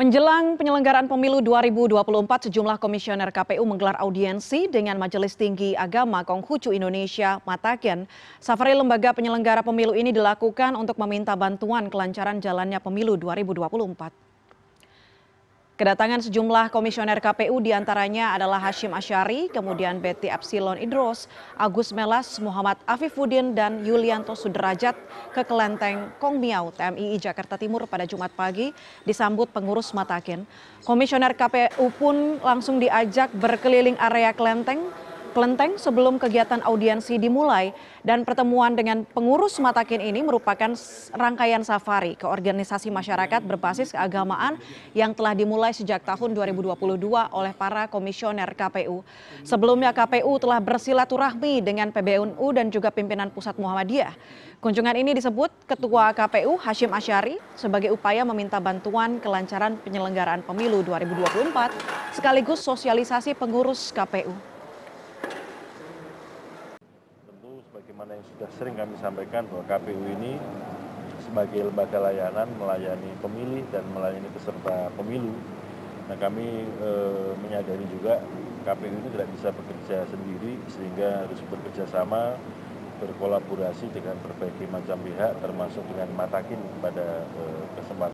Menjelang penyelenggaraan pemilu 2024, sejumlah komisioner KPU menggelar audiensi dengan Majelis Tinggi Agama Konghucu Indonesia Mataken. Safari lembaga penyelenggara pemilu ini dilakukan untuk meminta bantuan kelancaran jalannya pemilu 2024. Kedatangan sejumlah komisioner KPU diantaranya adalah Hashim Asyari, kemudian Betty Epsilon Idros, Agus Melas, Muhammad Afifuddin, dan Yulianto Sudrajat ke Kelenteng Kong Miao, TMII Jakarta Timur pada Jumat pagi disambut pengurus Matakin. Komisioner KPU pun langsung diajak berkeliling area Kelenteng kelenteng sebelum kegiatan audiensi dimulai dan pertemuan dengan pengurus Matakin ini merupakan rangkaian safari ke organisasi masyarakat berbasis keagamaan yang telah dimulai sejak tahun 2022 oleh para komisioner KPU. Sebelumnya KPU telah bersilaturahmi dengan PBNU dan juga pimpinan Pusat Muhammadiyah. Kunjungan ini disebut Ketua KPU Hashim Asyari sebagai upaya meminta bantuan kelancaran penyelenggaraan pemilu 2024 sekaligus sosialisasi pengurus KPU. Bagaimana yang sudah sering kami sampaikan bahwa KPU ini sebagai lembaga layanan melayani pemilih dan melayani peserta pemilu. Nah kami e, menyadari juga KPU ini tidak bisa bekerja sendiri sehingga harus bekerja sama berkolaborasi dengan berbagai macam pihak termasuk dengan Matakin pada e, kesempatan